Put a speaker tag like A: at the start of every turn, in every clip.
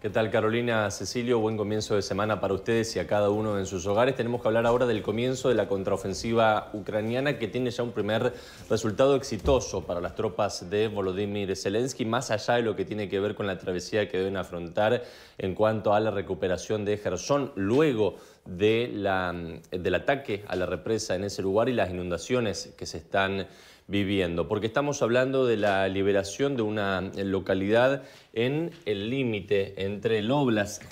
A: ¿Qué tal Carolina, Cecilio? Buen comienzo de semana para ustedes y a cada uno en sus hogares. Tenemos que hablar ahora del comienzo de la contraofensiva ucraniana que tiene ya un primer resultado exitoso para las tropas de Volodymyr Zelensky, más allá de lo que tiene que ver con la travesía que deben afrontar en cuanto a la recuperación de Gerson luego la, mm, del ataque a la represa en ese lugar y las inundaciones que se están viviendo, porque estamos hablando de la liberación de una localidad en el límite entre el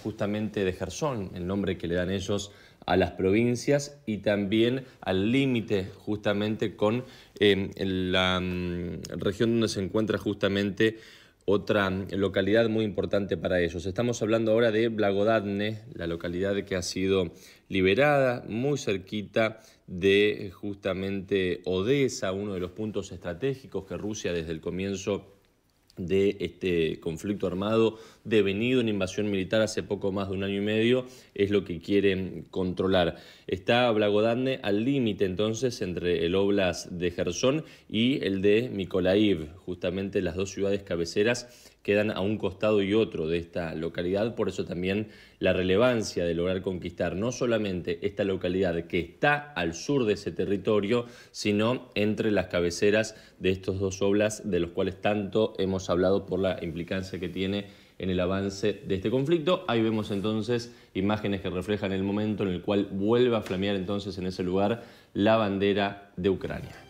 A: justamente de Gersón, el nombre que le dan ellos a las provincias y también al límite justamente con eh, la mm, región donde se encuentra justamente otra localidad muy importante para ellos. Estamos hablando ahora de Blagodadne, la localidad que ha sido liberada muy cerquita de justamente Odessa, uno de los puntos estratégicos que Rusia desde el comienzo de este conflicto armado devenido en invasión militar hace poco más de un año y medio, es lo que quieren controlar. Está Blagodane al límite entonces entre el Oblas de Gerson y el de Mikolaiv, justamente las dos ciudades cabeceras quedan a un costado y otro de esta localidad, por eso también la relevancia de lograr conquistar no solamente esta localidad que está al sur de ese territorio, sino entre las cabeceras de estos dos oblas de los cuales tanto hemos hablado por la implicancia que tiene en el avance de este conflicto. Ahí vemos entonces imágenes que reflejan el momento en el cual vuelve a flamear entonces en ese lugar la bandera de Ucrania.